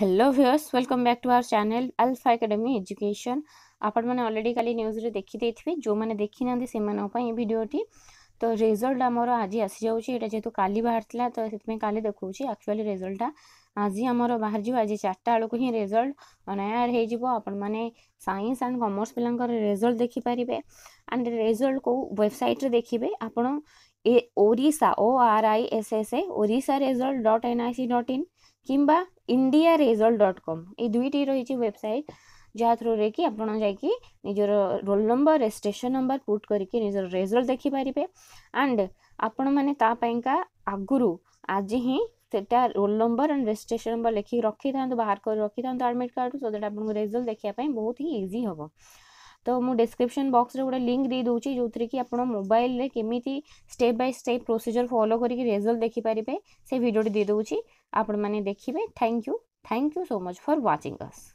hello viewers welcome back to our channel Alpha Academy education आपने already देखी न्यूज्रे देखिए जो मैंने देखी ना से भिडटी तो रेजल्ट आम आज आसी जाऊँगी जेहतु तो का बाहर था तो से का देखा आकचुअली रेजल्टा आज आम बाहर आज चार्टा बेलू हिं रेजल्ट अनायर होने सैंस एंड कमर्स पिलाजल्ट देखिपारे एंड रेजल्ट को वेबसाइट रे देखिए आपड़ Odisha O R I S S A Odisha result dot NIC dot in কিংবা ଇଣ୍ଡିଆ ରେଜଲ୍ଟ ଡଟ୍ କମ୍ ଏଇ ଦୁଇଟି ରହିଛି ୱେବସାଇଟ୍ ଯାହା ଥ୍ରୁରେ କି ଆପଣ ଯାଇକି ନିଜର roll number registration number put କରିକି ନିଜର ରେଜଲ୍ଟ ଦେଖିପାରିବେ ଆଣ୍ଡ ଆପଣମାନେ ତା ପାଇଁକା ଆଗରୁ ଆଜି ହିଁ ସେଟା roll number and registration number ଲେଖିକି ରଖିଥାନ୍ତୁ ବାହାର କରି ରଖିଥାନ୍ତୁ ଆଡ଼ମିଟ୍ କାର୍ଡ଼ରୁ ସୋ ଦ୍ୟାଟ୍ ଆପଣଙ୍କୁ ରେଜଲ୍ଟ ଦେଖିବା ପାଇଁ ବହୁତ ହିଁ ଇଜି ହେବ तो मुझे डिस्क्रिप्सन बक्स गोटे लिंक दे दूसरी जो थी कि आप मोबाइल केमी step by step procedure follow करके रेजल्ट देखिपारे से भिडियो दे दूसरी आपने देखिए thank you thank you so much for watching अस्